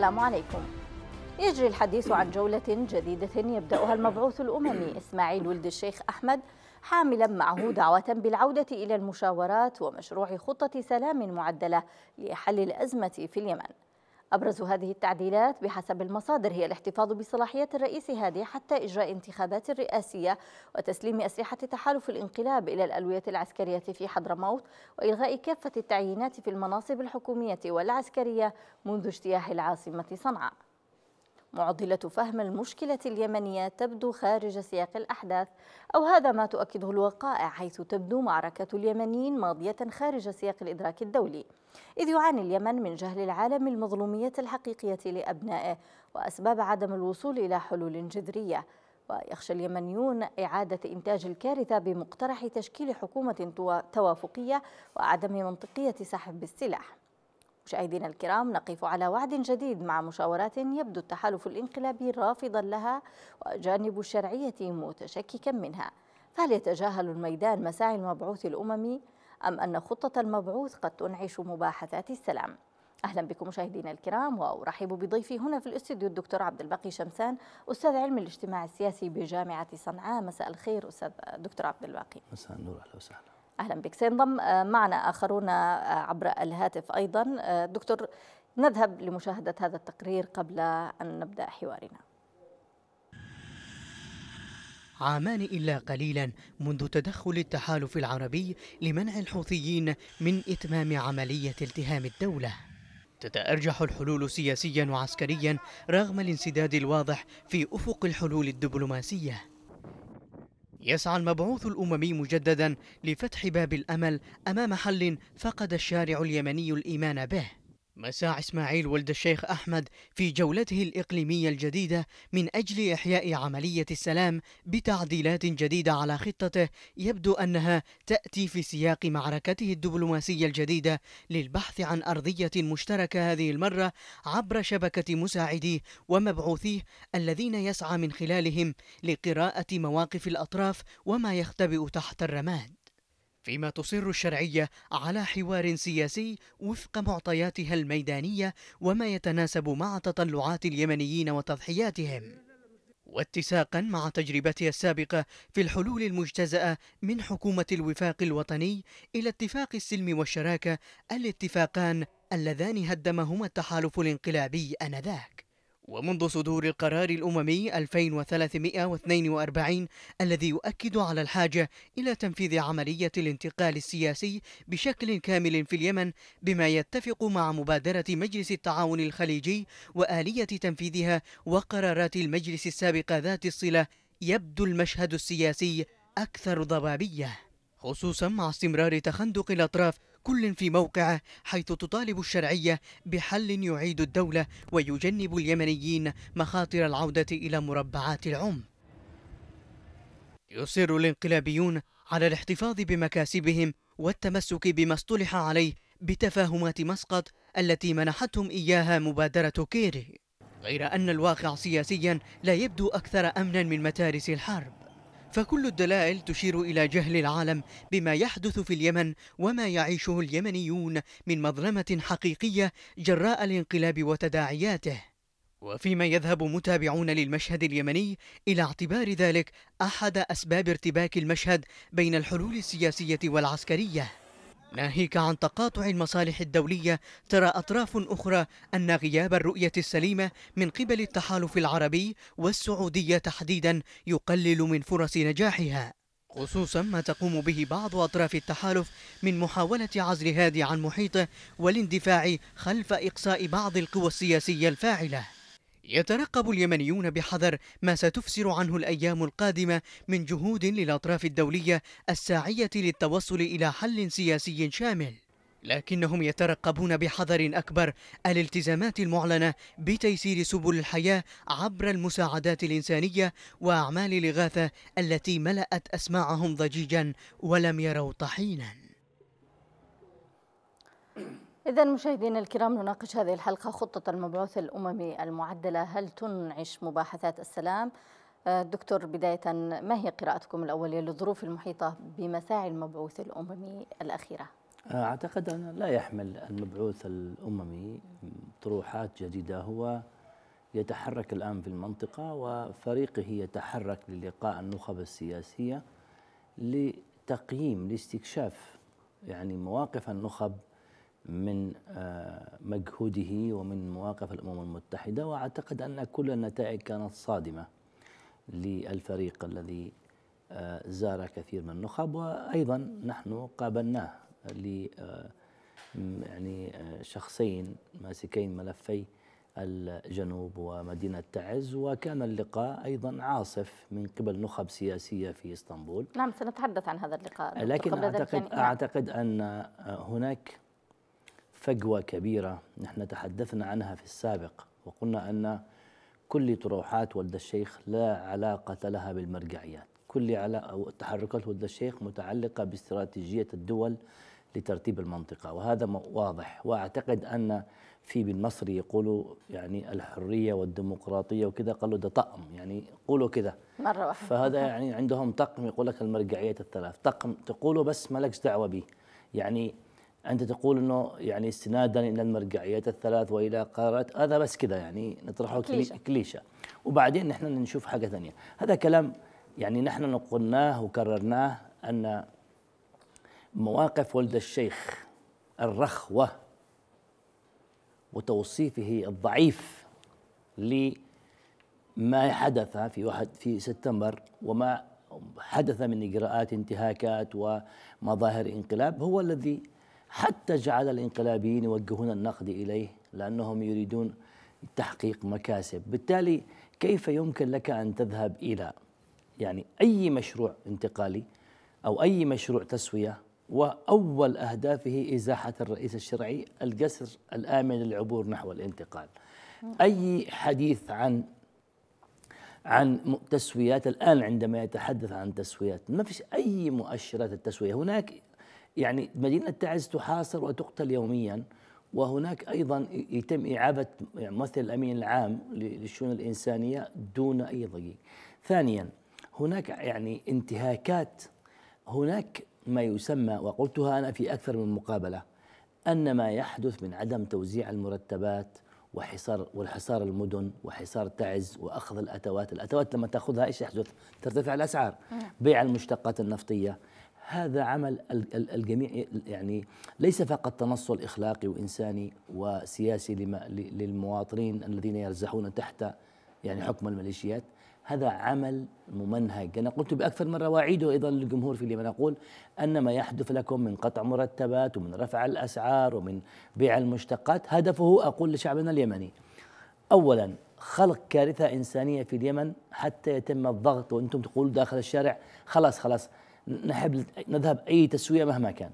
السلام عليكم يجري الحديث عن جولة جديدة يبدأها المبعوث الأممي إسماعيل ولد الشيخ أحمد حاملا معه دعوة بالعودة إلى المشاورات ومشروع خطة سلام معدلة لحل الأزمة في اليمن أبرز هذه التعديلات بحسب المصادر هي الاحتفاظ بصلاحيات الرئيس هادي حتى إجراء انتخابات رئاسية وتسليم أسلحة تحالف الانقلاب إلى الألوية العسكرية في حضرموت وإلغاء كافة التعيينات في المناصب الحكومية والعسكرية منذ اجتياح العاصمة صنعاء معضلة فهم المشكلة اليمنية تبدو خارج سياق الأحداث أو هذا ما تؤكده الوقائع حيث تبدو معركة اليمنيين ماضية خارج سياق الإدراك الدولي إذ يعاني اليمن من جهل العالم المظلومية الحقيقية لأبنائه وأسباب عدم الوصول إلى حلول جذرية ويخشى اليمنيون إعادة إنتاج الكارثة بمقترح تشكيل حكومة توافقية وعدم منطقية سحب السلاح مشاهدينا الكرام نقف على وعد جديد مع مشاورات يبدو التحالف الانقلابي رافضا لها وجانب الشرعية متشككا منها فهل يتجاهل الميدان مساعي المبعوث الأممي أم أن خطة المبعوث قد تنعش مباحثات السلام اهلا بكم مشاهدينا الكرام وارحب بضيفي هنا في الاستوديو الدكتور عبد الباقي شمسان استاذ علم الاجتماع السياسي بجامعه صنعاء مساء الخير استاذ دكتور عبد الباقي مساء النور اهلا وسهلا أهلا بك سينضم آه، معنا آخرون آه، عبر الهاتف أيضا آه، دكتور نذهب لمشاهدة هذا التقرير قبل أن نبدأ حوارنا عامان إلا قليلا منذ تدخل التحالف العربي لمنع الحوثيين من إتمام عملية التهام الدولة تتأرجح الحلول سياسيا وعسكريا رغم الانسداد الواضح في أفق الحلول الدبلوماسية يسعى المبعوث الأممي مجددا لفتح باب الأمل أمام حل فقد الشارع اليمني الإيمان به مساء إسماعيل ولد الشيخ أحمد في جولته الإقليمية الجديدة من أجل إحياء عملية السلام بتعديلات جديدة على خطته يبدو أنها تأتي في سياق معركته الدبلوماسية الجديدة للبحث عن أرضية مشتركة هذه المرة عبر شبكة مساعديه ومبعوثيه الذين يسعى من خلالهم لقراءة مواقف الأطراف وما يختبئ تحت الرماد فيما تصر الشرعية على حوار سياسي وفق معطياتها الميدانية وما يتناسب مع تطلعات اليمنيين وتضحياتهم واتساقا مع تجربتها السابقة في الحلول المجتزأة من حكومة الوفاق الوطني إلى اتفاق السلم والشراكة الاتفاقان اللذان هدمهما التحالف الانقلابي آنذاك ومنذ صدور القرار الأممي 2342 الذي يؤكد على الحاجة إلى تنفيذ عملية الانتقال السياسي بشكل كامل في اليمن بما يتفق مع مبادرة مجلس التعاون الخليجي وآلية تنفيذها وقرارات المجلس السابقة ذات الصلة يبدو المشهد السياسي أكثر ضبابية خصوصا مع استمرار تخندق الأطراف كل في موقعه حيث تطالب الشرعية بحل يعيد الدولة ويجنب اليمنيين مخاطر العودة إلى مربعات العم يصر الانقلابيون على الاحتفاظ بمكاسبهم والتمسك بما اصطلح عليه بتفاهمات مسقط التي منحتهم إياها مبادرة كيري غير أن الواقع سياسيا لا يبدو أكثر أمنا من متارس الحرب فكل الدلائل تشير إلى جهل العالم بما يحدث في اليمن وما يعيشه اليمنيون من مظلمة حقيقية جراء الانقلاب وتداعياته وفيما يذهب متابعون للمشهد اليمني إلى اعتبار ذلك أحد أسباب ارتباك المشهد بين الحلول السياسية والعسكرية ناهيك عن تقاطع المصالح الدولية ترى أطراف أخرى أن غياب الرؤية السليمة من قبل التحالف العربي والسعودية تحديدا يقلل من فرص نجاحها خصوصا ما تقوم به بعض أطراف التحالف من محاولة عزل هادي عن محيطه والاندفاع خلف إقصاء بعض القوى السياسية الفاعلة يترقب اليمنيون بحذر ما ستفسر عنه الأيام القادمة من جهود للأطراف الدولية الساعية للتوصل إلى حل سياسي شامل لكنهم يترقبون بحذر أكبر الالتزامات المعلنة بتيسير سبل الحياة عبر المساعدات الإنسانية وأعمال الإغاثة التي ملأت أسماعهم ضجيجا ولم يروا طحينا إذا مشاهدينا الكرام نناقش هذه الحلقة خطة المبعوث الأممي المعدلة هل تنعش مباحثات السلام؟ آه، دكتور بداية ما هي قراءتكم الأولية للظروف المحيطة بمساعي المبعوث الأممي الأخيرة؟ آه، أعتقد أن لا يحمل المبعوث الأممي طروحات جديدة هو يتحرك الآن في المنطقة وفريقه يتحرك للقاء النخب السياسية لتقييم لاستكشاف يعني مواقف النخب من آه، مجهوده ومن مواقف الأمم المتحدة وأعتقد أن كل النتائج كانت صادمة للفريق الذي آه، زار كثير من النخب وأيضا نحن قابلناه ل آه، يعني شخصين ماسكين ملفي الجنوب ومدينة تعز وكان اللقاء أيضا عاصف من قبل نخب سياسية في إسطنبول نعم سنتحدث عن هذا اللقاء لكن أعتقد, يعني، نعم. أعتقد أن هناك فجوة كبيرة نحن تحدثنا عنها في السابق وقلنا أن كل طروحات ولد الشيخ لا علاقة لها بالمرجعيات كل علاقة تحركات ولد الشيخ متعلقة باستراتيجية الدول لترتيب المنطقة وهذا واضح وأعتقد أن في بالمصري يقولوا يعني الحرية والديمقراطية وكذا قالوا ده طقم يعني قولوا كذا مرة واحدة فهذا يعني عندهم طقم يقول لك المرجعيات الثلاث طقم تقولوا بس ما لكش دعوة به يعني انت تقول انه يعني استنادا الى المرجعيات الثلاث والى قرارات هذا بس كذا يعني نطرحه كليشه, كليشة. وبعدين نحن نشوف حاجه ثانيه هذا كلام يعني نحن قلناه وكررناه ان مواقف ولد الشيخ الرخوه وتوصيفه الضعيف لما حدث في واحد في سبتمبر وما حدث من اجراءات انتهاكات ومظاهر انقلاب هو الذي حتى جعل الانقلابيين يوجهون النقد إليه لأنهم يريدون تحقيق مكاسب بالتالي كيف يمكن لك أن تذهب إلى يعني أي مشروع انتقالي أو أي مشروع تسوية وأول أهدافه إزاحة الرئيس الشرعي الجسر الآمن للعبور نحو الانتقال أي حديث عن عن تسويات الآن عندما يتحدث عن تسويات ما فيش أي مؤشرات التسوية هناك يعني مدينة تعز تحاصر وتقتل يوميا وهناك أيضا يتم إعابة يعني ممثل الأمين العام للشؤون الإنسانية دون أي ضيق ثانيا هناك يعني انتهاكات هناك ما يسمى وقلتها أنا في أكثر من مقابلة أن ما يحدث من عدم توزيع المرتبات وحصار والحصار المدن وحصار تعز واخذ الاتوات، الاتوات لما تاخذها ايش يحدث؟ ترتفع الاسعار، بيع المشتقات النفطيه، هذا عمل الجميع يعني ليس فقط تنصل اخلاقي وانساني وسياسي للمواطنين الذين يرزحون تحت يعني حكم الميليشيات هذا عمل ممنهج أنا قلت بأكثر مرة وأعيده أيضا للجمهور في اليمن أقول أن ما يحدث لكم من قطع مرتبات ومن رفع الأسعار ومن بيع المشتقات هدفه أقول لشعبنا اليمني أولا خلق كارثة إنسانية في اليمن حتى يتم الضغط وأنتم تقولوا داخل الشارع خلاص خلاص نحب نذهب أي تسوية مهما كان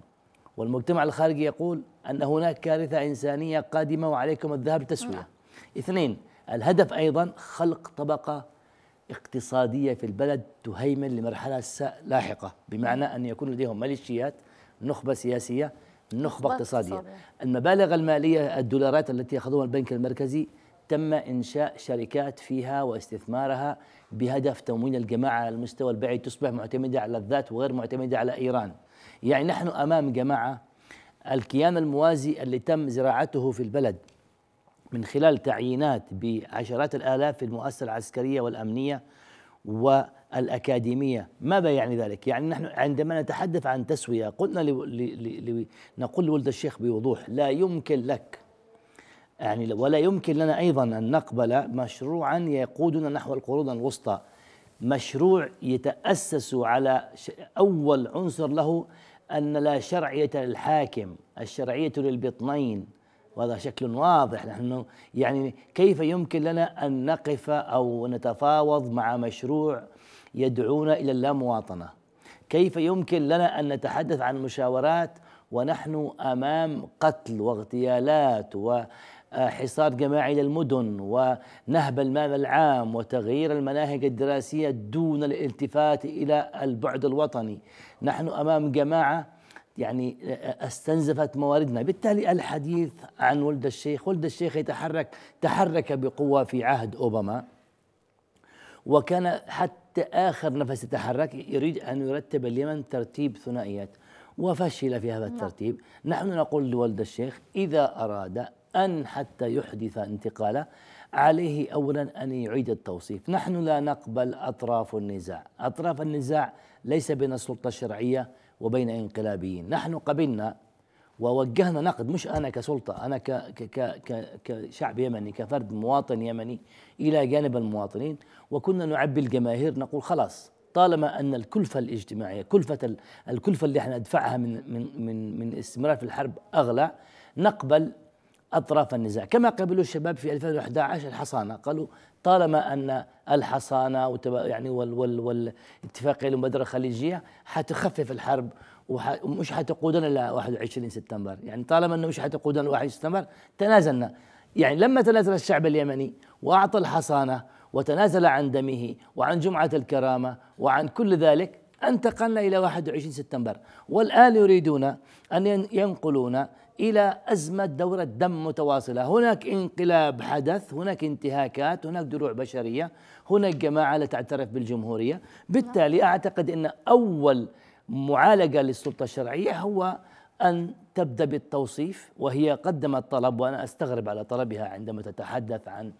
والمجتمع الخارجي يقول أن هناك كارثة إنسانية قادمة وعليكم الذهاب لتسوية اثنين الهدف أيضا خلق طبقة اقتصادية في البلد تهيمن لمرحلة لاحقة بمعنى أن يكون لديهم ميليشيات نخبة سياسية نخبة اقتصادية المبالغ المالية الدولارات التي يأخذها البنك المركزي تم إنشاء شركات فيها واستثمارها بهدف تمويل الجماعة على المستوى البعيد تصبح معتمدة على الذات وغير معتمدة على إيران يعني نحن أمام جماعة الكيان الموازي اللي تم زراعته في البلد من خلال تعيينات بعشرات الآلاف في المؤسسة العسكرية والأمنية والأكاديمية ماذا يعني ذلك؟ يعني نحن عندما نتحدث عن تسوية قلنا لنقول لولد الشيخ بوضوح لا يمكن لك يعني ولا يمكن لنا أيضا أن نقبل مشروعا يقودنا نحو القرون الوسطى مشروع يتأسس على أول عنصر له أن لا شرعية للحاكم الشرعية للبطنين وهذا شكل واضح نحن يعني كيف يمكن لنا أن نقف أو نتفاوض مع مشروع يدعونا إلى اللامواطنة كيف يمكن لنا أن نتحدث عن مشاورات ونحن أمام قتل واغتيالات و آه، حصار جماعي للمدن ونهب المال العام وتغيير المناهج الدراسية دون الالتفات إلى البعد الوطني نحن أمام جماعة يعني آه، استنزفت مواردنا بالتالي الحديث عن ولد الشيخ ولد الشيخ يتحرك تحرك بقوة في عهد أوباما وكان حتى آخر نفس يتحرك يريد أن يرتب اليمن ترتيب ثنائيات وفشل في هذا نعم. الترتيب نحن نقول لولد الشيخ إذا أراد أن حتى يحدث انتقالا عليه أولا أن يعيد التوصيف نحن لا نقبل أطراف النزاع أطراف النزاع ليس بين السلطة الشرعية وبين انقلابيين نحن قبلنا ووجهنا نقد مش أنا كسلطة أنا ك ك ك كشعب يمني كفرد مواطن يمني إلى جانب المواطنين وكنا نعبي الجماهير نقول خلاص طالما ان الكلفه الاجتماعيه كلفه الكلفه اللي احنا ندفعها من من من من استمرار في الحرب اغلى نقبل أطراف النزاع كما قبلوا الشباب في 2011 الحصانة قالوا طالما أن الحصانة يعني وال وال والاتفاقية المبادرة الخليجية حتخفف الحرب ومش حتقودنا إلى 21 سبتمبر يعني طالما أنه مش حتقودنا ل 21 سبتمبر تنازلنا يعني لما تنازل الشعب اليمني وأعطى الحصانة وتنازل عن دمه وعن جمعة الكرامة وعن كل ذلك انتقلنا إلى 21 سبتمبر والآن يريدون أن ينقلون إلى أزمة دورة دم متواصلة هناك انقلاب حدث هناك انتهاكات هناك دروع بشرية هناك جماعة لا تعترف بالجمهورية بالتالي أعتقد أن أول معالجة للسلطة الشرعية هو أن تبدأ بالتوصيف وهي قدمت طلب وأنا أستغرب على طلبها عندما تتحدث عن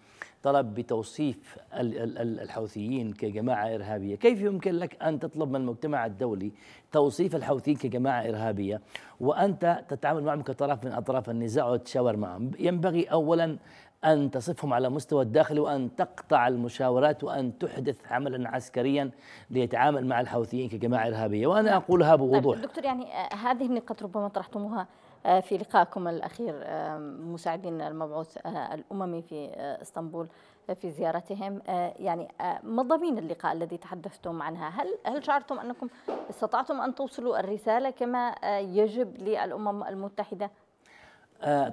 طلب بتوصيف الحوثيين كجماعة إرهابية كيف يمكن لك أن تطلب من المجتمع الدولي توصيف الحوثيين كجماعة إرهابية وأنت تتعامل معهم كطرف من أطراف النزاع وتشاور معهم ينبغي أولا أن تصفهم على مستوى الداخل وأن تقطع المشاورات وأن تحدث عملا عسكريا ليتعامل مع الحوثيين كجماعة إرهابية وأنا أقولها طيب، بوضوح دكتور يعني آه، هذه النقاط ربما طرحتموها آه، في لقائكم الأخير آه، مساعدين المبعوث آه، الأممي في اسطنبول في زيارتهم يعني ما ضمين اللقاء الذي تحدثتم عنها هل هل شعرتم أنكم استطعتم أن توصلوا الرسالة كما يجب للأمم المتحدة؟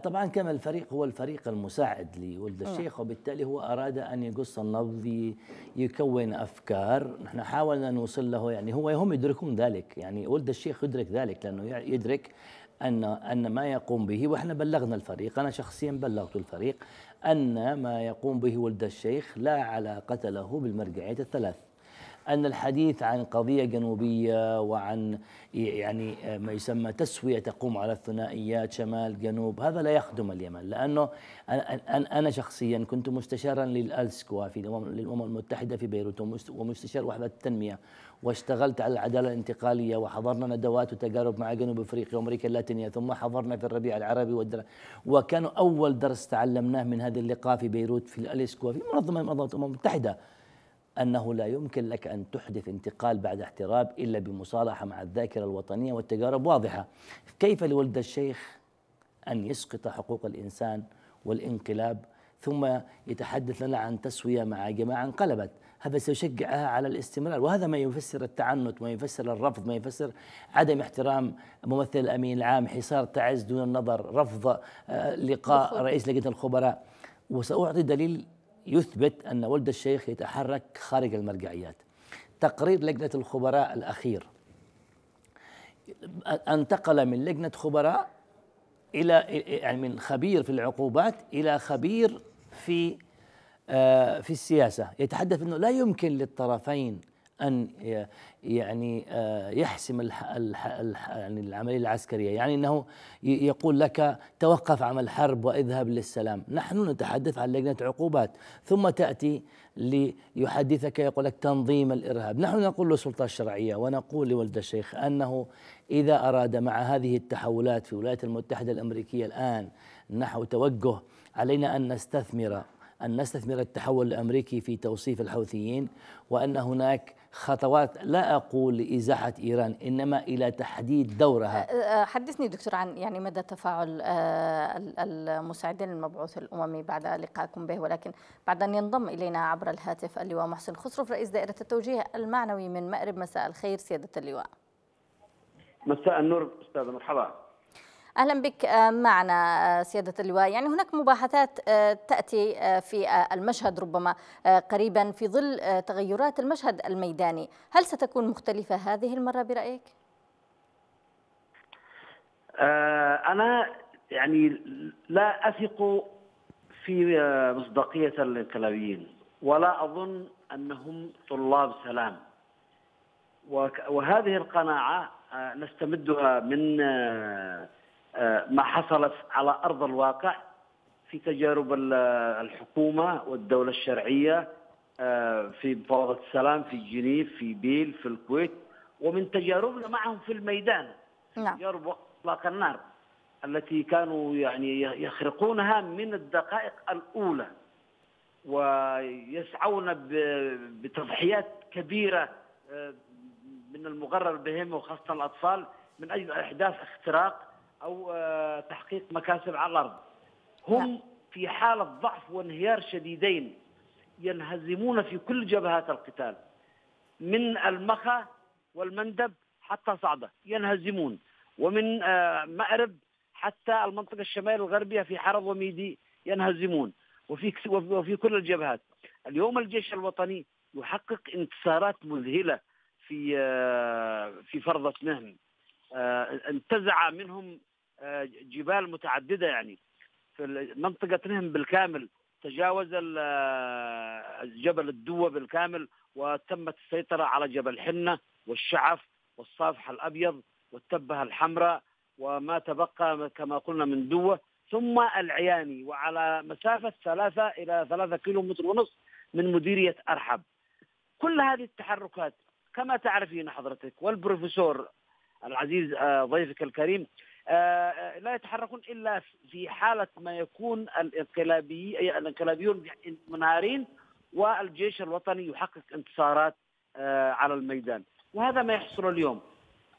طبعا كما الفريق هو الفريق المساعد لولد الشيخ وبالتالي هو أراد أن يقص النبض يكون أفكار نحن حاولنا نوصل له يعني هو هم يدركون ذلك يعني ولد الشيخ يدرك ذلك لأنه يدرك ان ان ما يقوم به واحنا بلغنا الفريق انا شخصيا بلغت الفريق ان ما يقوم به ولد الشيخ لا علاقه له بالمرجعيات الثلاث أن الحديث عن قضية جنوبية وعن يعني ما يسمى تسوية تقوم على الثنائيات شمال جنوب هذا لا يخدم اليمن لأنه أنا شخصيا كنت مستشارا للألسكوا في الامم المتحدة في بيروت ومستشار وحدة التنمية واشتغلت على العدالة الانتقالية وحضرنا ندوات وتجارب مع جنوب أفريقيا وأمريكا اللاتينية ثم حضرنا في الربيع العربي والدر... وكان أول درس تعلمناه من هذا اللقاء في بيروت في الألسكوا في منظمة الأمم المتحدة أنه لا يمكن لك أن تحدث انتقال بعد احتراب إلا بمصالحة مع الذاكرة الوطنية والتجارب واضحة كيف لولد الشيخ أن يسقط حقوق الإنسان والانقلاب ثم يتحدث لنا عن تسوية مع جماعة انقلبت هذا سيشجعها على الاستمرار وهذا ما يفسر التعنت ما يفسر الرفض ما يفسر عدم احترام ممثل الأمين العام حصار تعز دون النظر رفض آه، لقاء رئيس لجنة الخبراء وسأعطي دليل يثبت أن ولد الشيخ يتحرك خارج المرجعيات تقرير لجنة الخبراء الأخير انتقل من لجنة خبراء إلى يعني من خبير في العقوبات إلى خبير في آه، في السياسة يتحدث أنه لا يمكن للطرفين ان يعني آه، يحسم يعني العمليه العسكريه، يعني انه يقول لك توقف عمل حرب واذهب للسلام، نحن نتحدث عن لجنه عقوبات، ثم تاتي ليحدثك يقول لك تنظيم الارهاب، نحن نقول للسلطه الشرعيه ونقول لولد الشيخ انه اذا اراد مع هذه التحولات في الولايات المتحده الامريكيه الان نحو توجه علينا ان نستثمر أن نستثمر التحول الأمريكي في توصيف الحوثيين وأن هناك خطوات لا أقول لإزاحة إيران إنما إلى تحديد دورها أه، أه، حدثني دكتور عن يعني مدى تفاعل أه، المساعدين المبعوث الأممي بعد لقائكم به ولكن بعد أن ينضم إلينا عبر الهاتف اللواء محسن خسروف رئيس دائرة التوجيه المعنوي من مأرب مساء الخير سيادة اللواء مساء النور أستاذ مرحبا أهلا بك آه، معنا آه، سيادة اللواء يعني هناك مباحثات آه، تأتي في المشهد ربما قريبا في ظل تغيرات المشهد الميداني هل ستكون مختلفة هذه المرة برأيك؟ أنا يعني لا أثق في مصداقية الانقلابيين ولا أظن أنهم طلاب سلام وهذه القناعة نستمدها من ما حصلت على ارض الواقع في تجارب الحكومه والدوله الشرعيه آه، في مفاوضه السلام في جنيف في بيل في الكويت ومن تجاربنا معهم في الميدان نعم تجارب اطلاق النار التي كانوا يعني يخرقونها من الدقائق الاولى ويسعون بتضحيات كبيره آه، من المغرر بهم وخاصه الاطفال من اجل احداث اختراق او آه، تحقيق مكاسب على الارض هم نعم. في حاله ضعف وانهيار شديدين ينهزمون في كل جبهات القتال من المخا والمندب حتى صعده ينهزمون ومن آه، مأرب حتى المنطقة الشمال الغربية في حرب وميدي ينهزمون وفي وفي كل الجبهات اليوم الجيش الوطني يحقق انتصارات مذهلة في آه، في فرضة مهم انتزع منهم آه، جبال متعدده يعني في منطقه نهم بالكامل تجاوز آه، جبل الدوه بالكامل وتمت السيطره على جبل حنه والشعف والصافح الابيض والتبه الحمراء وما تبقى كما قلنا من دوه ثم العياني وعلى مسافه ثلاثه الى ثلاثه كيلو متر ونص من مديريه ارحب. كل هذه التحركات كما تعرفين حضرتك والبروفيسور العزيز آه، ضيفك الكريم آه، آه، لا يتحركون الا في حاله ما يكون الانقلابي الانقلابيون منهارين والجيش الوطني يحقق انتصارات آه، على الميدان وهذا ما يحصل اليوم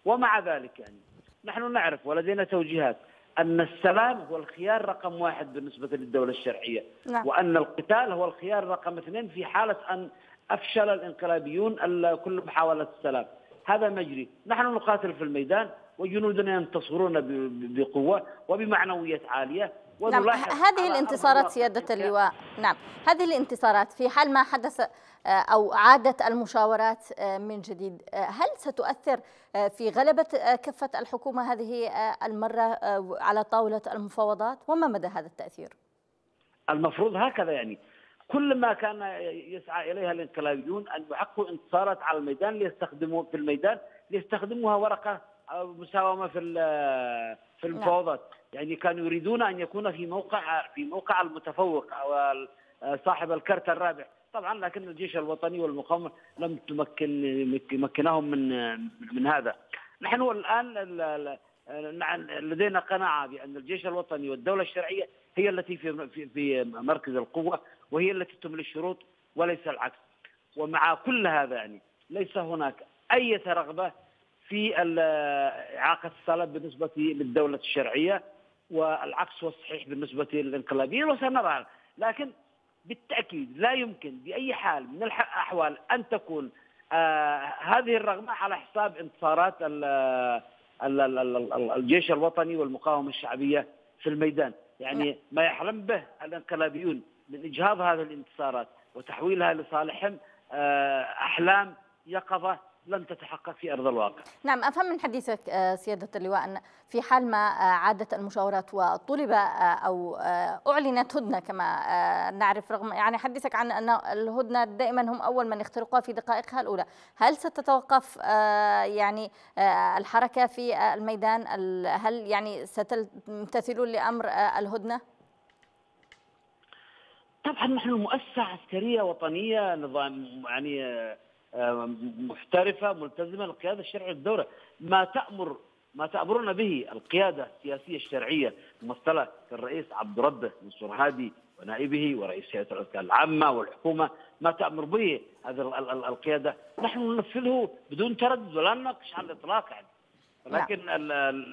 ومع ذلك يعني نحن نعرف ولدينا توجيهات أن السلام هو الخيار رقم واحد بالنسبة للدولة الشرعية نعم. وأن القتال هو الخيار رقم اثنين في حالة أن أفشل الانقلابيون كل محاولات السلام هذا مجري نحن نقاتل في الميدان وجنودنا ينتصرون بقوة وبمعنويات عالية نعم هذه الانتصارات سيادة اللواء نعم هذه الانتصارات في حال ما حدث آه، أو عادت المشاورات آه، من جديد آه، هل ستؤثر في غلبة كفة الحكومة هذه المرة على طاولة المفاوضات وما مدى هذا التأثير؟ المفروض هكذا يعني كل ما كان يسعى إليها الانقلابيون أن يحققوا انتصارات على الميدان ليستخدموا في الميدان ليستخدموها ورقة مساومه في في نعم. المفاوضات يعني كانوا يريدون ان يكون في موقع في موقع المتفوق او صاحب الكرت الرابع طبعا لكن الجيش الوطني والمقاومه لم تمكن مكنهم من من هذا نحن الان لدينا قناعه بان الجيش الوطني والدوله الشرعيه هي التي في في مركز القوه وهي التي تملي الشروط وليس العكس ومع كل هذا يعني ليس هناك اي رغبه في اعاقه الصلاه بالنسبه للدوله الشرعيه والعكس هو الصحيح بالنسبه للانقلابيين وسنرى لكن بالتاكيد لا يمكن باي حال من الاحوال ان تكون آه، هذه الرغبه على حساب انتصارات الجيش الوطني والمقاومه الشعبيه في الميدان يعني ما يحلم به الانقلابيون من اجهاض هذه الانتصارات وتحويلها لصالحهم آه، احلام يقظه لن تتحقق في أرض الواقع نعم أفهم من حديثك آه، سيادة اللواء أن في حال ما آه، عادت المشاورات وطلب آه، أو أعلنت هدنة كما نعرف رغم يعني حديثك عن أن الهدنة دائما هم أول من يخترقوها في دقائقها الأولى هل ستتوقف يعني الحركة في الميدان هل يعني ستمتثلون لأمر الهدنة؟ طبعا نحن مؤسسه عسكريه وطنيه نظام يعني محترفة ملتزمة للقيادة الشرعية للدولة ما تأمر ما تأمرنا به القيادة السياسية الشرعية ممثلة كالرئيس عبد ربه منصور هادي ونائبه ورئيس هيئة الأذكار العامة والحكومة ما تأمر به هذا القيادة نحن ننفذه بدون تردد ولا نناقش على الإطلاق يعني نعم. لكن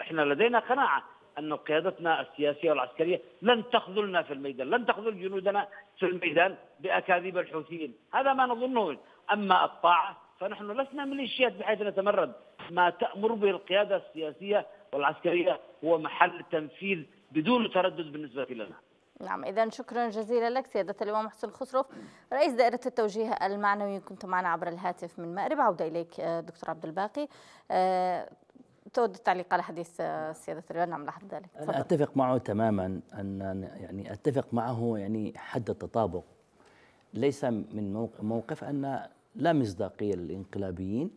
احنا لدينا قناعة أن قيادتنا السياسية والعسكرية لن تخذلنا في الميدان لن تخذل جنودنا في الميدان بأكاذيب الحوثيين هذا ما نظنه أما الطاعة فنحن لسنا ميليشيات بحيث نتمرد ما تأمر به القيادة السياسية والعسكرية هو محل التنفيذ بدون تردد بالنسبة لنا نعم إذا شكرا جزيلا لك سيادة الإمام حسن الخسروف رئيس دائرة التوجيه المعنوي كنت معنا عبر الهاتف من مأرب عودة إليك آه، دكتور عبد الباقي آه، تود التعليق على حديث آه، سيادة اللواء نعم لاحظ ذلك أنا أتفق معه تماما أن يعني أتفق معه يعني حد التطابق ليس من موقف أن لا مصداقيه للانقلابيين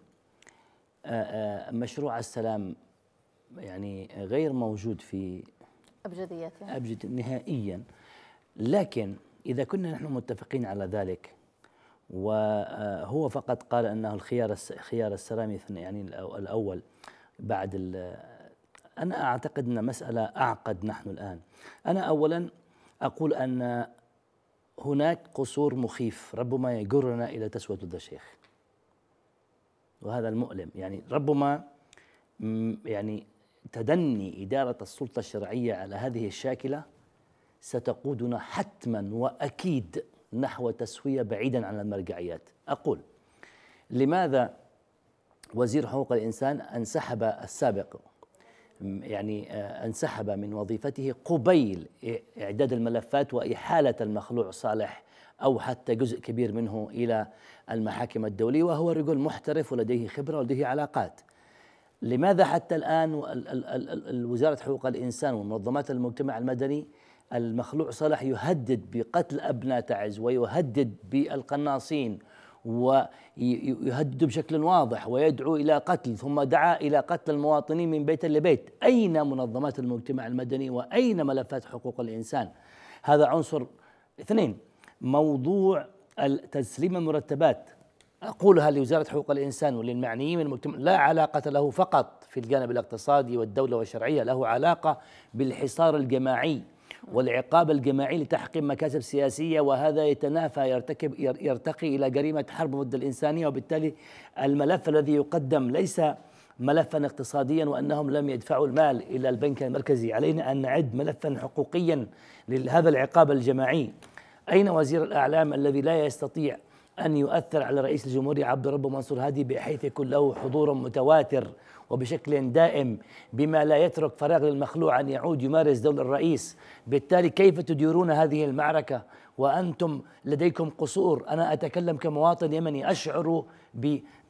آه، آه، مشروع السلام يعني غير موجود في ابجديته ابجد نهائيا لكن اذا كنا نحن متفقين على ذلك وهو آه، فقط قال انه الخيار خيار السلام يعني الاول بعد انا اعتقد ان مساله اعقد نحن الان انا اولا اقول ان هناك قصور مخيف ربما يجرنا إلى تسوة الشيخ وهذا المؤلم يعني ربما يعني تدني إدارة السلطة الشرعية على هذه الشاكلة ستقودنا حتما وأكيد نحو تسوية بعيدا عن المرجعيات أقول لماذا وزير حقوق الإنسان انسحب السابق يعني آه، انسحب من وظيفته قبيل إعداد الملفات وإحالة المخلوع صالح أو حتى جزء كبير منه إلى المحاكم الدولية وهو رجل محترف ولديه خبرة ولديه علاقات لماذا حتى الآن وزارة حقوق الإنسان ومنظمات المجتمع المدني المخلوع صالح يهدد بقتل أبناء تعز ويهدد بالقناصين ويهدد بشكل واضح ويدعو الى قتل ثم دعا الى قتل المواطنين من بيت لبيت، اين منظمات المجتمع المدني واين ملفات حقوق الانسان؟ هذا عنصر اثنين موضوع تسليم المرتبات اقولها لوزاره حقوق الانسان وللمعنيين من المجتمع لا علاقه له فقط في الجانب الاقتصادي والدوله والشرعيه له علاقه بالحصار الجماعي والعقاب الجماعي لتحقيق مكاسب سياسية وهذا يتنافى يرتكب يرتقي إلى جريمة حرب ضد الإنسانية وبالتالي الملف الذي يقدم ليس ملفا اقتصاديا وانهم لم يدفعوا المال الى البنك المركزي، علينا ان نعد ملفا حقوقيا لهذا العقاب الجماعي. اين وزير الاعلام الذي لا يستطيع ان يؤثر على رئيس الجمهوريه عبد ربه منصور هادي بحيث يكون له حضور متواتر وبشكل دائم بما لا يترك فراغ للمخلوع أن يعود يمارس دور الرئيس بالتالي كيف تديرون هذه المعركة وأنتم لديكم قصور أنا أتكلم كمواطن يمني أشعر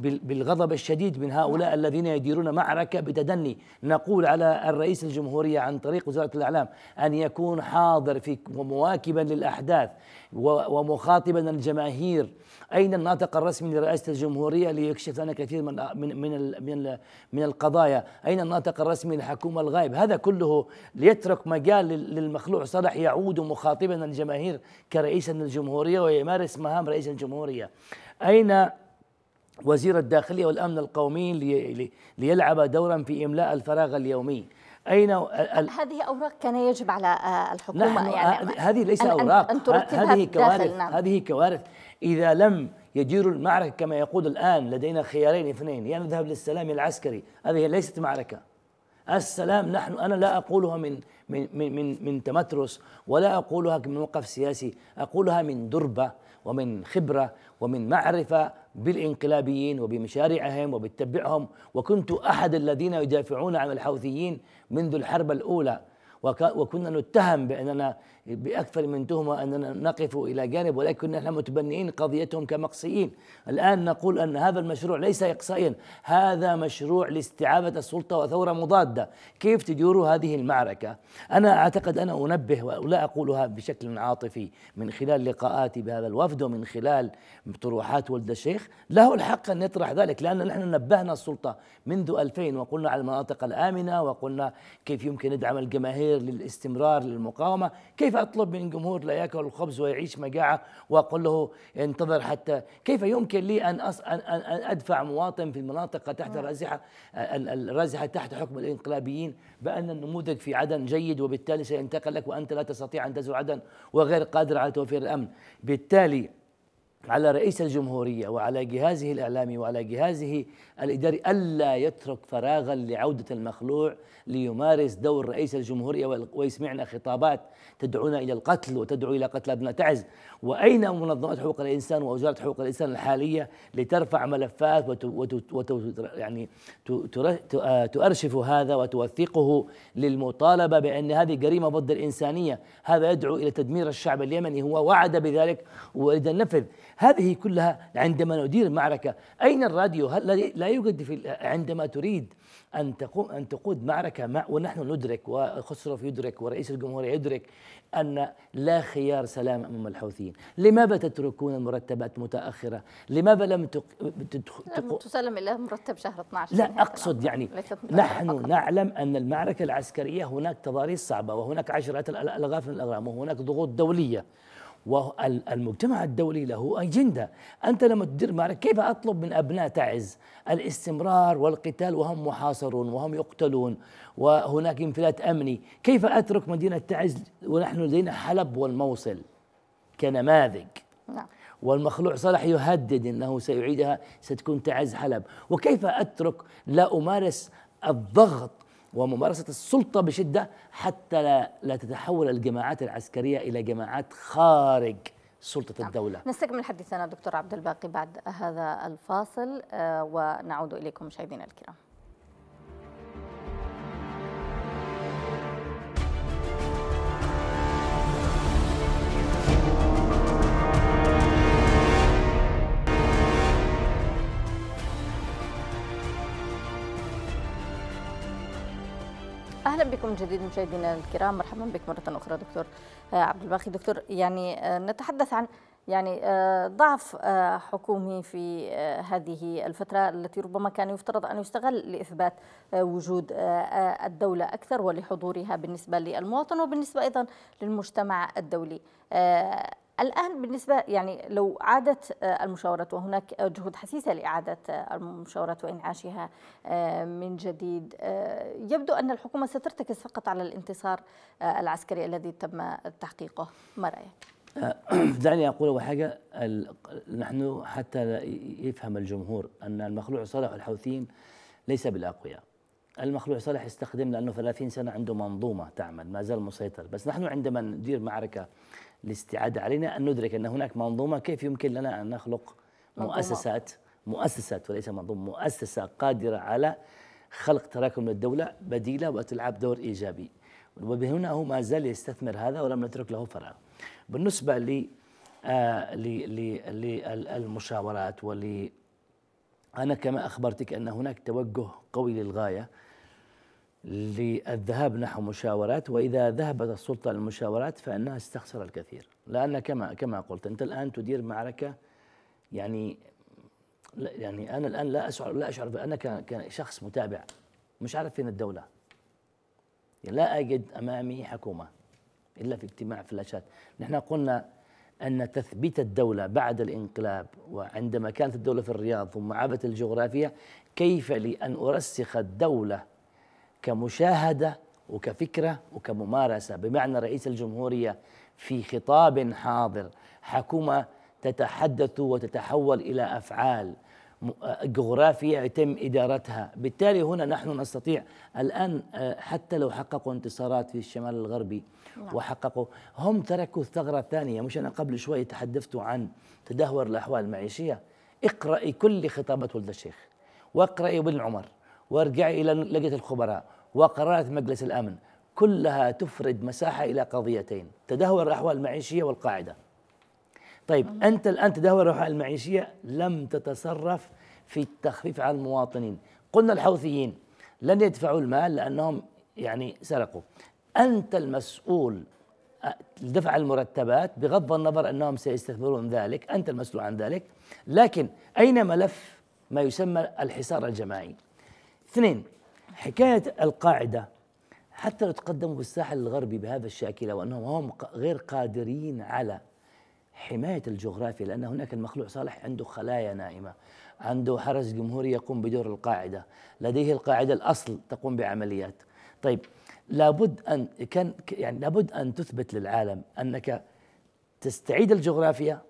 بالغضب الشديد من هؤلاء نعم. الذين يديرون معركة بتدني نقول على الرئيس الجمهورية عن طريق وزارة الإعلام أن يكون حاضر في ومواكبا للأحداث ومخاطبا الجماهير أين الناطق الرسمي لرئاسة الجمهورية ليكشف لنا كثير من من من من, القضايا أين الناطق الرسمي للحكومة الغائب هذا كله ليترك مجال للمخلوع صالح يعود مخاطبا الجماهير كرئيسا للجمهورية ويمارس مهام رئيس الجمهورية أين وزير الداخلية والأمن القومي ليلعب دورا في إملاء الفراغ اليومي أين هذه أوراق كان يجب على آه، الحكومة نحن يعني آه، هذه ليس أوراق أن هذه كوارث نعم. هذه كوارث إذا لم يجير المعركة كما يقول الآن لدينا خيارين اثنين يا يعني نذهب للسلام العسكري هذه ليست معركة السلام نحن أنا لا أقولها من من من من, من تمترس ولا أقولها من موقف سياسي أقولها من دربة ومن خبرة ومن معرفة بالإنقلابيين وبمشاريعهم وبتبعهم وكنت أحد الذين يدافعون عن الحوثيين منذ الحرب الأولى وكنا نتهم بأننا بأكثر من تهمة أننا نقف إلى جانب ولكن نحن متبنيين قضيتهم كمقصيين الآن نقول أن هذا المشروع ليس إقصائيا هذا مشروع لاستعادة السلطة وثورة مضادة كيف تديروا هذه المعركة أنا أعتقد أنا أنبه ولا أقولها بشكل عاطفي من خلال لقاءاتي بهذا الوفد ومن خلال طروحات ولد الشيخ له الحق أن يطرح ذلك لأن نحن نبهنا السلطة منذ 2000 وقلنا على المناطق الآمنة وقلنا كيف يمكن ندعم الجماهير للاستمرار للمقاومة كيف كيف أطلب من جمهور لا يأكل الخبز ويعيش مجاعة وأقول له انتظر حتى كيف يمكن لي أن, أص... أن... أن أدفع مواطن في المناطق تحت الرازحة نعم. الرازحة تحت حكم الإنقلابيين بأن النموذج في عدن جيد وبالتالي سينتقل لك وأنت لا تستطيع أن تزور عدن وغير قادر على توفير الأمن بالتالي على رئيس الجمهورية وعلى جهازه الإعلامي وعلى جهازه الإداري ألا يترك فراغا لعودة المخلوع ليمارس دور رئيس الجمهورية ويسمعنا خطابات تدعونا إلى القتل وتدعو إلى قتل ابن تعز وأين منظمات حقوق الإنسان ووزارة حقوق الإنسان الحالية لترفع ملفات يعني آه، تؤرشف هذا وتوثقه للمطالبة بأن هذه جريمة ضد الإنسانية هذا يدعو إلى تدمير الشعب اليمني هو وعد بذلك وإذا نفذ هذه كلها عندما ندير معركة أين الراديو هل لا يوجد في عندما تريد أن تقوم أن تقود معركة مع ونحن ندرك وخسروف يدرك ورئيس الجمهورية يدرك أن لا خيار سلام أمام الحوثيين لماذا تتركون المرتبات متأخرة لماذا لم تق... لم تسلم إلا مرتب شهر 12 لا أقصد يعني نحن نعلم أن المعركة العسكرية هناك تضاريس صعبة وهناك عشرات الألغاف من الأغرام وهناك ضغوط دولية والمجتمع الدولي له أجندة أنت لما تدير معركة كيف أطلب من أبناء تعز الاستمرار والقتال وهم محاصرون وهم يقتلون وهناك انفلات أمني كيف أترك مدينة تعز ونحن لدينا حلب والموصل كنماذج نعم والمخلوع صالح يهدد انه سيعيدها ستكون تعز حلب، وكيف اترك لا امارس الضغط وممارسة السلطة بشدة حتى لا, لا تتحول الجماعات العسكرية إلى جماعات خارج سلطة نعم. الدولة نستكمل حديثنا دكتور عبد الباقي بعد هذا الفاصل آه، ونعود إليكم مشاهدينا الكرام اهلا بكم من جديد مشاهدينا الكرام مرحبا بك مره اخرى دكتور آه، عبد الباقي دكتور يعني آه، نتحدث عن يعني آه، ضعف حكومي في هذه الفترة التي ربما كان يفترض أن يستغل لإثبات وجود الدولة أكثر ولحضورها بالنسبة للمواطن وبالنسبة أيضا للمجتمع الدولي الآن بالنسبة يعني لو عادت آه، المشاورات وهناك آه، جهود حسيسة لإعادة آه، المشاورات وإنعاشها من جديد يبدو أن الحكومة سترتكز فقط على الانتصار العسكري الذي تم تحقيقه ما رأيك؟ دعني أقول أول حاجة نحن حتى يفهم الجمهور أن المخلوع صالح الحوثيين ليس بالأقوياء المخلوع صالح استخدم لأنه 30 سنة عنده منظومة تعمل ما زال مسيطر بس نحن عندما ندير معركة الاستعادة علينا أن ندرك أن هناك منظومة كيف يمكن لنا أن نخلق مؤسسات مؤسسات وليس منظومة مؤسسة قادرة على خلق تراكم للدولة بديلة وتلعب دور إيجابي وبهنا هو ما زال يستثمر هذا ولم نترك له فراغ بالنسبة ل آه، للمشاورات ولي أنا كما أخبرتك أن هناك توجه قوي للغاية للذهاب نحو مشاورات واذا ذهبت السلطه للمشاورات فانها استخسر الكثير لان كما كما قلت انت الان تدير معركه يعني يعني انا الان لا اشعر لا اشعر انا كشخص متابع مش عارف فين الدوله يعني لا اجد امامي حكومه الا في اجتماع فلاشات نحن قلنا ان تثبيت الدوله بعد الانقلاب وعندما كانت الدوله في الرياض ثم عابت الجغرافيا كيف لي ان ارسخ الدوله كمشاهدة وكفكرة وكممارسة بمعنى رئيس الجمهورية في خطاب حاضر حكومة تتحدث وتتحول إلى أفعال جغرافية يتم إدارتها بالتالي هنا نحن نستطيع الآن آه، حتى لو حققوا انتصارات في الشمال الغربي نعم. وحققوا هم تركوا الثغرة الثانية مش أنا قبل شوي تحدثت عن تدهور الأحوال المعيشية اقرأي كل خطابات ولد الشيخ واقرأي ابن عمر وارجعي إلى لجنة الخبراء وقرارات مجلس الأمن كلها تفرد مساحة إلى قضيتين تدهور الأحوال المعيشية والقاعدة طيب أنت الآن تدهور الأحوال المعيشية لم تتصرف في التخفيف على المواطنين قلنا الحوثيين لن يدفعوا المال لأنهم يعني سرقوا أنت المسؤول دفع المرتبات بغض النظر أنهم سيستثمرون ذلك أنت المسؤول عن ذلك لكن أين ملف ما يسمى الحصار الجماعي اثنين حكاية القاعدة حتى لو تقدموا بالساحل الغربي بهذا الشاكلة وأنهم هم غير قادرين على حماية الجغرافيا لأن هناك المخلوع صالح عنده خلايا نائمة عنده حرس جمهوري يقوم بدور القاعدة لديه القاعدة الأصل تقوم بعمليات طيب لابد أن كان يعني لابد أن تثبت للعالم أنك تستعيد الجغرافيا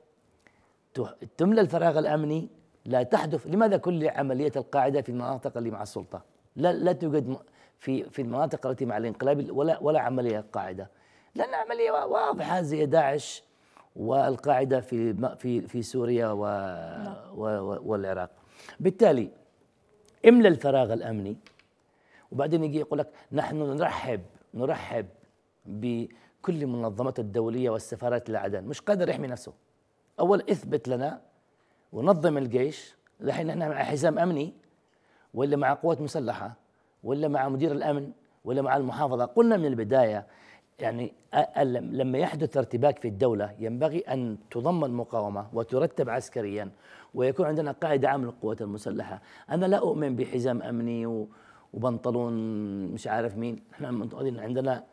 تملى الفراغ الأمني لا تحدث لماذا كل عملية القاعدة في المناطق اللي مع السلطة لا, لا توجد في في المناطق التي مع الانقلاب ولا ولا عملية قاعدة لأن عملية واضحة زي داعش والقاعدة في في في سوريا و نعم. والعراق بالتالي املى الفراغ الأمني وبعدين يجي يقول لك نحن نرحب نرحب بكل المنظمات الدولية والسفارات العدن مش قادر يحمي نفسه أول اثبت لنا ونظم الجيش الحين احنا مع حزام امني ولا مع قوات مسلحه ولا مع مدير الامن ولا مع المحافظه قلنا من البدايه يعني لما يحدث ارتباك في الدوله ينبغي ان تضم المقاومه وترتب عسكريا ويكون عندنا قاعده عامه للقوات المسلحه انا لا اؤمن بحزام امني وبنطلون مش عارف مين احنا عندنا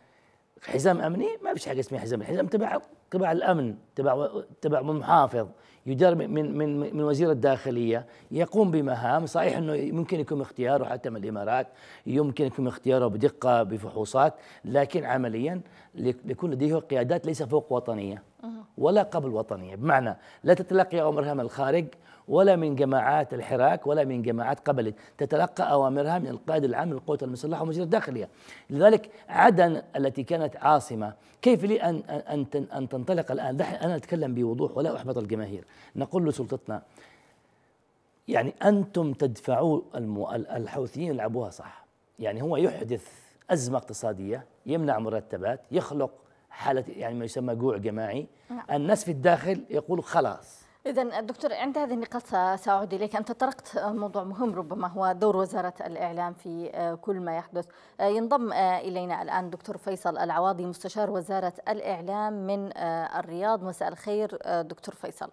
حزام امني ما فيش حاجه اسمها حزام الحزام تبع تبع الامن تبع تبع محافظ يدار من من من وزير الداخليه يقوم بمهام صحيح انه ممكن يكون اختياره حتى من الامارات يمكن يكون اختياره بدقه بفحوصات لكن عمليا يكون لديه قيادات ليس فوق وطنيه ولا قبل وطنية بمعنى لا تتلقي أوامرها من الخارج ولا من جماعات الحراك ولا من جماعات قبل تتلقى أوامرها من القائد العام للقوة المسلحة ومجلس الداخلية لذلك عدن التي كانت عاصمة كيف لي أن, أن, أن تنطلق الآن أنا أتكلم بوضوح ولا أحبط الجماهير نقول لسلطتنا يعني أنتم تدفعوا الحوثيين يلعبوها صح يعني هو يحدث أزمة اقتصادية يمنع مرتبات يخلق حالة يعني ما يسمى جوع جماعي نعم. الناس في الداخل يقول خلاص إذا دكتور عند هذه النقاط سأعود إليك أنت طرقت موضوع مهم ربما هو دور وزارة الإعلام في كل ما يحدث ينضم إلينا الآن دكتور فيصل العواضي مستشار وزارة الإعلام من الرياض مساء الخير دكتور فيصل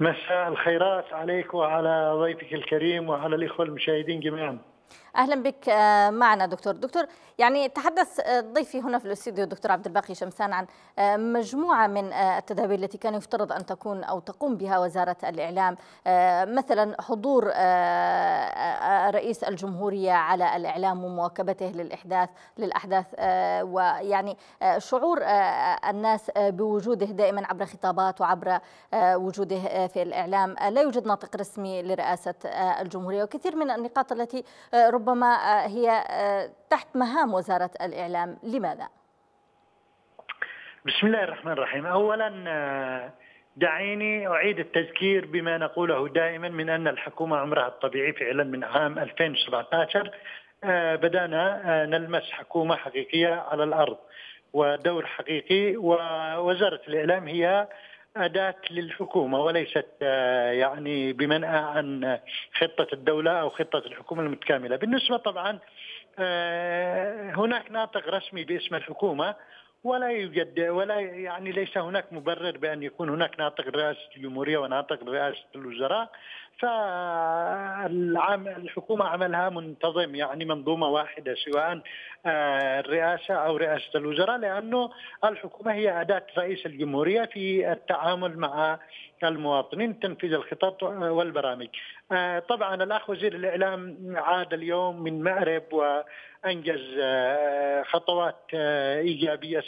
مساء الخيرات عليك وعلى ضيفك الكريم وعلى الإخوة المشاهدين جميعا اهلا بك آه، معنا دكتور دكتور يعني تحدث آه، ضيفي هنا في الاستديو الدكتور عبد الباقي شمسان عن آه، مجموعه من التدابير التي كان يفترض ان تكون او تقوم بها وزاره الاعلام مثلا حضور رئيس الجمهوريه على الاعلام ومواكبته للاحداث للاحداث ويعني شعور الناس بوجوده دائما عبر خطابات وعبر وجوده في الاعلام لا يوجد ناطق رسمي لرئاسه الجمهوريه وكثير من النقاط التي ربما آه، هي آه، تحت مهام وزارة الإعلام لماذا؟ بسم الله الرحمن الرحيم أولا آه، دعيني أعيد التذكير بما نقوله دائما من أن الحكومة عمرها الطبيعي فعلا من عام 2017 بدأنا نلمس حكومة حقيقية على الأرض ودور حقيقي ووزارة الإعلام هي أداة للحكومة وليست آه، يعني بمنأى عن خطة الدولة أو خطة الحكومة المتكاملة بالنسبة طبعا آه، هناك ناطق رسمي باسم الحكومة ولا يوجد ولا يعني ليس هناك مبرر بان يكون هناك ناطق رئاسه الجمهوريه وناطق رئاسه الوزراء فالعام الحكومه عملها منتظم يعني منظومه واحده سواء آه، الرئاسه او رئاسه الوزراء لانه الحكومه هي اداه رئيس الجمهوريه في التعامل مع المواطنين تنفيذ الخطط والبرامج. آه، طبعا الاخ وزير الاعلام عاد اليوم من مأرب و انجز آه، خطوات آه، ايجابيه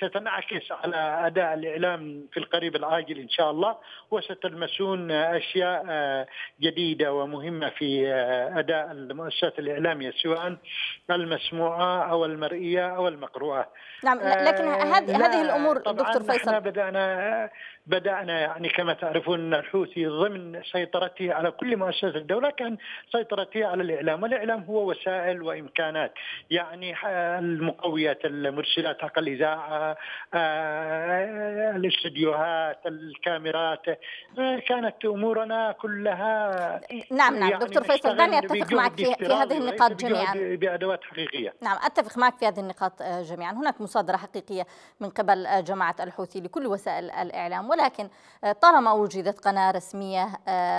ستنعكس على اداء الاعلام في القريب العاجل ان شاء الله وستلمسون اشياء آه، جديده ومهمه في اداء المؤسسات الاعلاميه سواء المسموعه او المرئيه او المقروءه. نعم لكن هذه هذه الامور دكتور فيصل بدانا بدانا يعني كما تعرفون الحوثي ضمن سيطرته على كل مؤسسات الدوله كان سيطرته على الاعلام والاعلام هو وسائل حل وامكانات يعني المقويات المرسلات حق الاذاعه آه، آه، الاستديوهات الكاميرات آه، كانت امورنا كلها نعم نعم يعني دكتور فيصل دعني اتفق معك في, في هذه النقاط جميعا بادوات حقيقيه نعم اتفق معك في هذه النقاط جميعا هناك مصادره حقيقيه من قبل جماعه الحوثي لكل وسائل الاعلام ولكن طالما وجدت قناه رسميه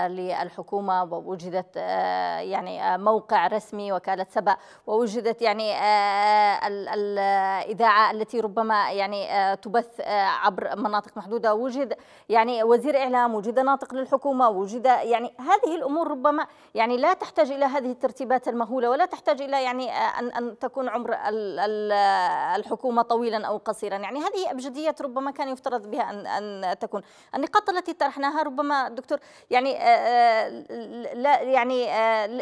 للحكومه ووجدت يعني موقع رسمي وكاله سبا ووجدت يعني آه، آه، الإذاعة آه، التي ربما يعني تبث عبر مناطق محدودة وجد يعني وزير إعلام وجد ناطق للحكومة وجد يعني هذه الأمور ربما يعني لا تحتاج إلى هذه الترتيبات المهولة ولا تحتاج إلى يعني أن, أن تكون عمر الحكومة طويلا أو قصيرا يعني هذه أبجدية ربما كان يفترض بها أن, أن تكون النقاط التي طرحناها ربما دكتور يعني لا يعني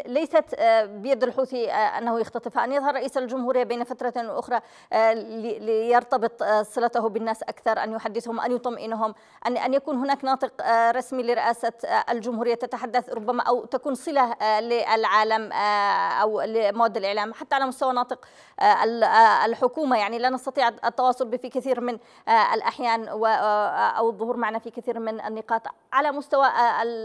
ليست بيد الحوثي أنه يختطفها أن يظهر رئيس الجمهورية بين فترة وأخرى آه، ليرتبط آه، صلته بالناس أكثر أن يحدثهم أن يطمئنهم أن أن يكون هناك ناطق آه، رسمي لرئاسة الجمهورية تتحدث ربما أو تكون صلة للعالم أو لمواد الإعلام حتى على مستوى ناطق الحكومة يعني لا نستطيع التواصل به في كثير من الأحيان أو الظهور معنا في كثير من النقاط على مستوى آه،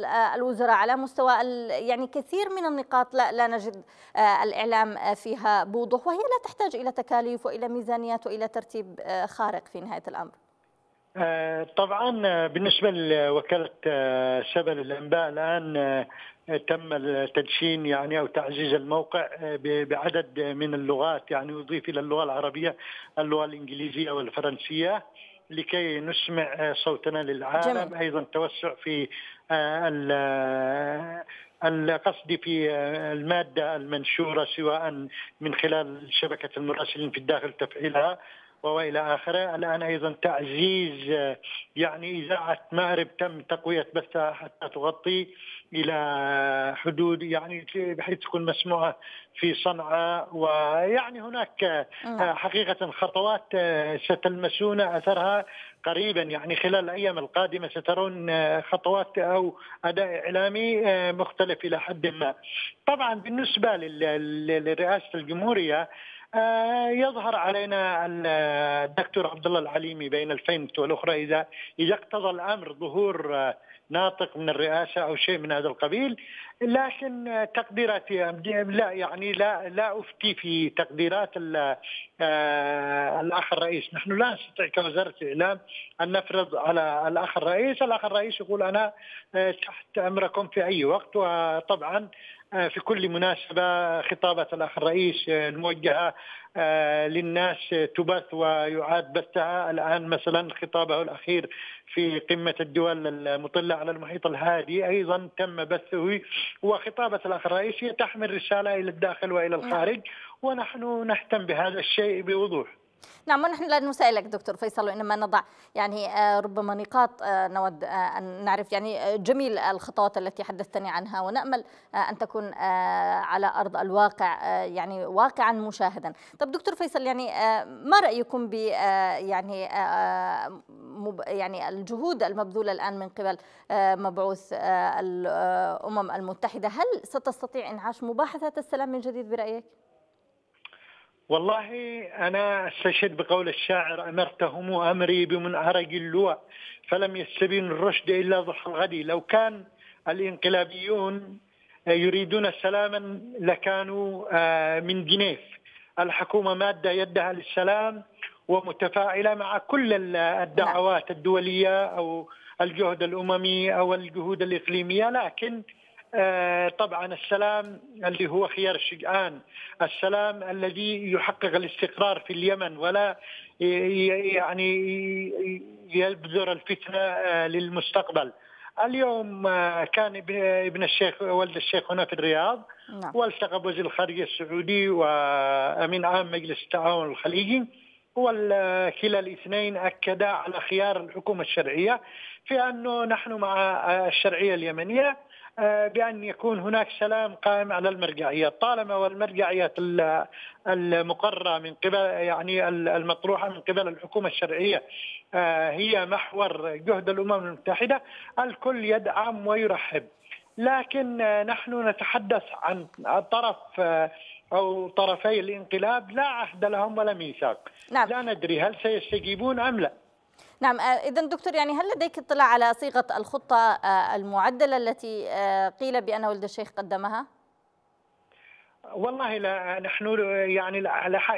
آه، الوزراء على مستوى يعني كثير من النقاط لا, لا نجد آه، الإعلام فيها بوضوح وهي لا تحتاج إلى تكاليف وإلى ميزانيات وإلى ترتيب خارق في نهاية الأمر طبعا بالنسبة لوكالة سبل الأنباء الآن تم التدشين يعني او تعزيز الموقع بعدد من اللغات يعني يضيف الى اللغه العربيه اللغه الانجليزيه والفرنسيه لكي نسمع صوتنا للعالم جميل. ايضا توسع في آه، آه، القصد في آه، الماده المنشوره سواء من خلال شبكه المراسلين في الداخل تفعيلها والى اخره، الان ايضا تعزيز يعني اذاعه مأرب تم تقويه بثها حتى تغطي الى حدود يعني بحيث تكون مسموعه في صنعاء ويعني هناك آه. آه، حقيقه خطوات آه، ستلمسون اثرها قريبا يعني خلال الايام القادمه سترون خطوات او اداء اعلامي مختلف الى حد ما. طبعا بالنسبه لرئاسه الجمهوريه يظهر علينا الدكتور عبد الله العليمي بين الفينت والاخرى اذا اذا اقتضى الامر ظهور ناطق من الرئاسة أو شيء من هذا القبيل لكن تقديراتي لا يعني لا لا أفتي في تقديرات آه، الأخ الرئيس نحن لا نستطيع كوزارة الإعلام أن نفرض على الأخ الرئيس الأخ الرئيس يقول أنا آه، تحت أمركم في أي وقت وطبعا آه، في كل مناسبة خطابة الأخ الرئيس آه، الموجهة آه، للناس تبث ويعاد بثها الآن مثلا خطابه الأخير في قمة الدول المطلة على المحيط الهادي أيضا تم بثه وخطابة الأخ الرئيس تحمل رسالة إلى الداخل وإلى الخارج ونحن نهتم بهذا الشيء بوضوح نعم ونحن لا نسألك دكتور فيصل وإنما نضع يعني آه، ربما نقاط آه، نود آه، أن نعرف يعني جميل الخطوات التي حدثتني عنها ونأمل أن تكون على أرض الواقع يعني واقعا مشاهدا طب دكتور فيصل يعني ما رأيكم ب يعني يعني الجهود المبذولة الآن من قبل مبعوث الأمم المتحدة هل ستستطيع إنعاش مباحثات السلام من جديد برأيك؟ والله أنا أستشهد بقول الشاعر أمرتهم أمري بمن اللواء فلم يستبين الرشد إلا ضحى الغد لو كان الإنقلابيون آه، يريدون سلاما لكانوا آه، من جنيف الحكومة مادة يدها للسلام ومتفاعلة مع كل الدعوات الدولية أو الجهد الأممي أو الجهود الإقليمية لكن آه، طبعا السلام اللي هو خيار الشجعان السلام الذي يحقق الاستقرار في اليمن ولا يعني يبذر الفتنه آه، للمستقبل اليوم آه، كان ابن الشيخ والد الشيخ هنا في الرياض نعم. والتقى بوزير الخارجيه السعودي وامين عام مجلس التعاون الخليجي وكلا الاثنين اكدا على خيار الحكومه الشرعيه في انه نحن مع الشرعيه اليمنيه آه، بأن يكون هناك سلام قائم على المرجعية طالما والمرجعية المقررة من قبل يعني المطروحة من قبل الحكومة الشرعية آه، هي محور جهد الأمم المتحدة الكل يدعم ويرحب لكن آه، نحن نتحدث عن طرف او طرفي الانقلاب لا عهد لهم ولا ميثاق نعم. لا ندري هل سيستجيبون ام لا نعم آه، إذا دكتور يعني هل لديك اطلاع على صيغة الخطة آه، المعدلة التي آه، قيل بأن ولد الشيخ قدمها؟ والله لا نحن يعني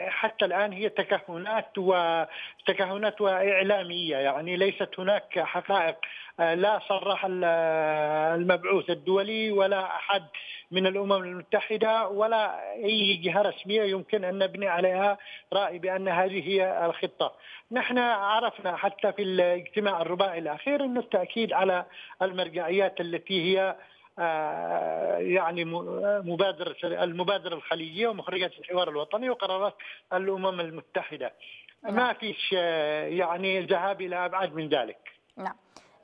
حتى الان هي تكهنات وتكهنات واعلاميه يعني ليست هناك حقائق لا صرح المبعوث الدولي ولا احد من الامم المتحده ولا اي جهه رسميه يمكن ان نبني عليها راي بان هذه هي الخطه. نحن عرفنا حتى في الاجتماع الرباعي الاخير انه التاكيد على المرجعيات التي هي آه، يعني مبادرة المبادرة الخليجية ومخرجات الحوار الوطني وقرارات الأمم المتحدة ما نعم. فيش آه، يعني ذهاب إلى أبعد من ذلك نعم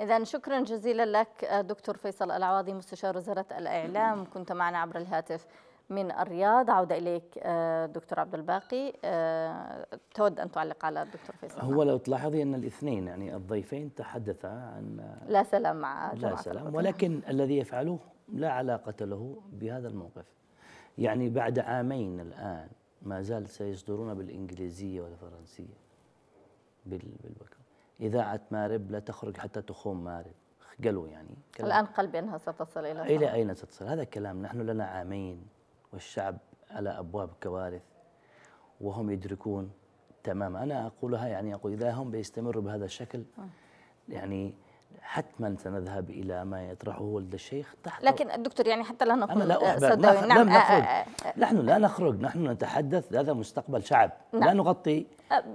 إذا شكرا جزيلا لك آه، دكتور فيصل العواضي مستشار وزارة الإعلام كنت معنا عبر الهاتف من الرياض عودة إليك آه، دكتور عبد الباقي آه، تود أن تعلق على الدكتور فيصل هو لو تلاحظي أن الاثنين يعني الضيفين تحدثا عن لا سلام مع لا سلام ولكن الذي يفعلوه لا علاقة له بهذا الموقف يعني بعد عامين الآن ما زال سيصدرون بالإنجليزية والفرنسية بالبكر إذاعة مارب لا تخرج حتى تخوم مارب قالوا يعني الآن قلبي أنها ستصل إلى إلى أين ستصل هذا كلام نحن لنا عامين والشعب على أبواب كوارث وهم يدركون تماما أنا أقولها يعني أقول إذا هم بيستمروا بهذا الشكل آه. يعني حتما سنذهب الى ما يطرحه ولد الشيخ تحت لكن الدكتور يعني حتى لا نقول لا نعم لم نخرج آه، آه، نحن لا نخرج نحن نتحدث هذا مستقبل شعب نعم. لا نغطي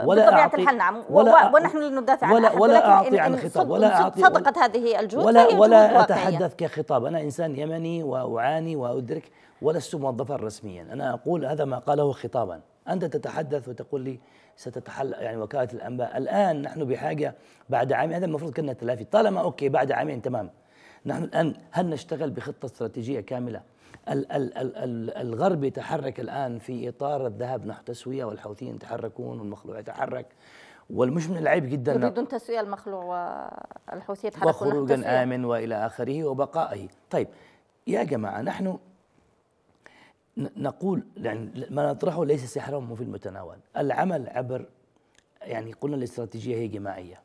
ولا بطبيعه الحال نعم ولا ونحن اللي ندافع ولا عن ولا اعطي عن خطاب ولا اعطي صدقت هذه الجهود ولا ولا اتحدث كخطاب انا انسان يمني واعاني وادرك ولست موظفا رسميا انا اقول هذا ما قاله خطابا انت تتحدث وتقول لي ستتحل يعني وكاله الانباء الان نحن بحاجه بعد عامين هذا المفروض كنا تلافي طالما اوكي بعد عامين تمام نحن الان هل نشتغل بخطه استراتيجيه كامله الغرب يتحرك الآن في إطار الذهاب نحو تسوية والحوثيين يتحركون والمخلوع يتحرك والمش من العيب جدا يريدون تسوية المخلوع والحوثي يتحركون وخروجا آمن وإلى آخره وبقائه طيب يا جماعة نحن نقول يعني ما نطرحه ليس سحرا في المتناول العمل عبر يعني قلنا الاستراتيجية هي جماعية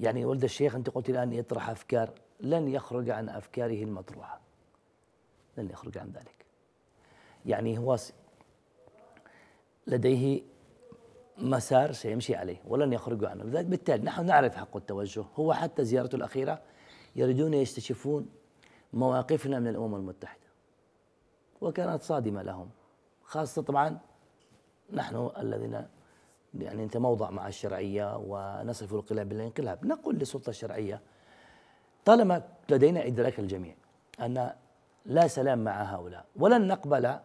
يعني ولد الشيخ أنت قلت الآن يطرح أفكار لن يخرج عن أفكاره المطروحة لن يخرج عن ذلك يعني هو لديه مسار سيمشي عليه ولن يخرج عنه لذلك بالتالي نحن نعرف حق التوجه هو حتى زيارته الأخيرة يريدون يستشفون مواقفنا من الأمم المتحدة وكانت صادمة لهم خاصة طبعا نحن الذين يعني نتموضع مع الشرعية ونصف القلاب بالانقلاب نقول للسلطة الشرعية طالما لدينا إدراك الجميع أن لا سلام مع هؤلاء ولن نقبل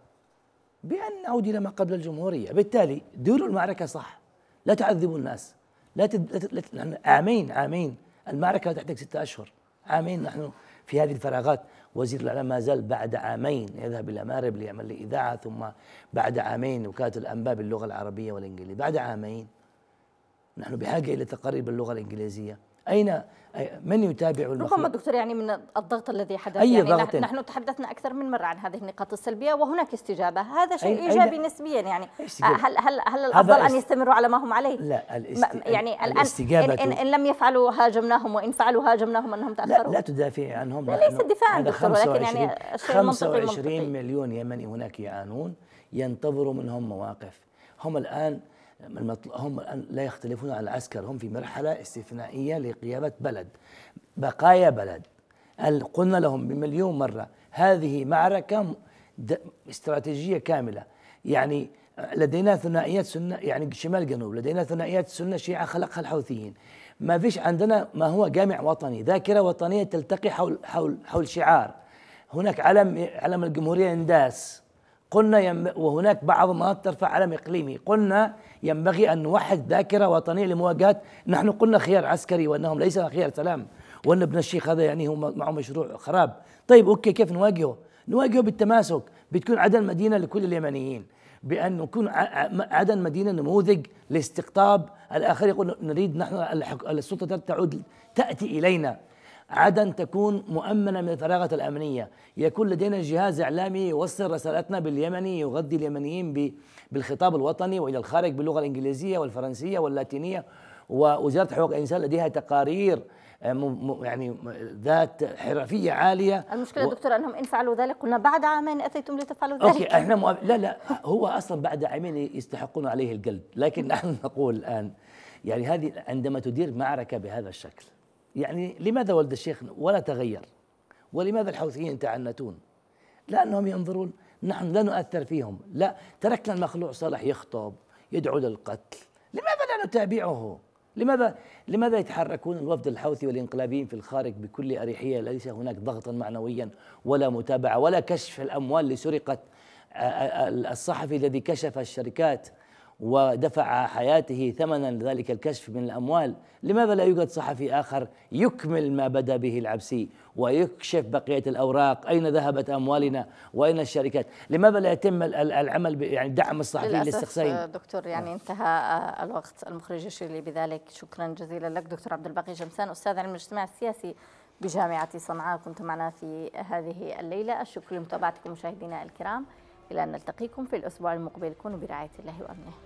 بأن نعود إلى ما قبل الجمهورية بالتالي ديروا المعركة صح لا تعذبوا الناس لا تد... عامين عامين المعركة تحتاج ستة أشهر عامين نحن في هذه الفراغات وزير الإعلام ما زال بعد عامين يذهب إلى مارب ليعمل لي إذاعة ثم بعد عامين وكالة الأنباء باللغة العربية والإنجليزية بعد عامين نحن بحاجة إلى تقارير باللغة الإنجليزية أين من يتابع المخلوق ربما دكتور يعني من الضغط الذي حدث أي يعني ضغط نحن تحدثنا أكثر من مرة عن هذه النقاط السلبية وهناك استجابة هذا شيء أي إيجابي أي نسبيا يعني آه، هل هل هل الأفضل أن يستمروا على ما هم عليه؟ لا الاستجابة يعني الاستجابة إن, إن, إن لم يفعلوا هاجمناهم وإن فعلوا هاجمناهم أنهم تأخروا لا, لا تدافعي عنهم لا ليس دفاعا دكتور ولكن يعني منطقي 25 مليون يمني هناك يعانون ينتظروا منهم مواقف هم الآن هم الآن لا يختلفون عن العسكر هم في مرحلة استثنائية لقيادة بلد بقايا بلد قلنا لهم بمليون مرة هذه معركة استراتيجية كاملة يعني لدينا ثنائيات سنة يعني شمال جنوب لدينا ثنائيات سنة شيعة خلقها الحوثيين ما فيش عندنا ما هو جامع وطني ذاكرة وطنية تلتقي حول حول حول شعار هناك علم علم الجمهورية انداس قلنا يم وهناك بعض المناطق ترفع علم إقليمي قلنا ينبغي أن نوحد ذاكرة وطنية لمواجهة نحن قلنا خيار عسكري وأنهم ليس خيار سلام وأن ابن الشيخ هذا يعني هو معه مشروع خراب طيب أوكي كيف نواجهه نواجهه بالتماسك بتكون عدن مدينة لكل اليمنيين بأن نكون عدن مدينة نموذج لاستقطاب الآخر يقول نريد نحن السلطة تعود تأتي إلينا عدن تكون مؤمنة من الفراغات الأمنية يكون لدينا جهاز إعلامي يوصل رسالتنا باليمني يغذي اليمنيين بالخطاب الوطني وإلى الخارج باللغة الإنجليزية والفرنسية واللاتينية ووزارة حقوق الإنسان لديها تقارير آه، يعني ذات حرفيه عاليه المشكله و... دكتور انهم ان فعلوا ذلك قلنا بعد عامين اتيتم لتفعلوا ذلك اوكي احنا مؤ... لا لا هو اصلا بعد عامين يستحقون عليه القلب لكن نحن نقول الان يعني هذه عندما تدير معركه بهذا الشكل يعني لماذا ولد الشيخ ولا تغير ولماذا الحوثيين يتعنتون لأنهم ينظرون نحن لا نؤثر فيهم لا تركنا المخلوع صالح يخطب يدعو للقتل لماذا لا نتابعه لماذا لماذا يتحركون الوفد الحوثي والانقلابيين في الخارج بكل اريحيه ليس هناك ضغطا معنويا ولا متابعه ولا كشف الاموال اللي سرقت الصحفي الذي كشف الشركات ودفع حياته ثمنا لذلك الكشف من الأموال لماذا لا يوجد صحفي آخر يكمل ما بدأ به العبسي ويكشف بقية الأوراق أين ذهبت أموالنا وأين الشركات لماذا لا يتم العمل يعني دعم الصحفيين للاستقصائين آه، دكتور يعني آه. انتهى آه، الوقت المخرج يشير لي بذلك شكرا جزيلا لك دكتور عبد الباقي جمسان أستاذ علم الاجتماع السياسي بجامعة صنعاء كنت معنا في هذه الليلة الشكر لمتابعتكم مشاهدينا الكرام إلى أن نلتقيكم في الأسبوع المقبل كونوا برعاية الله وأمنه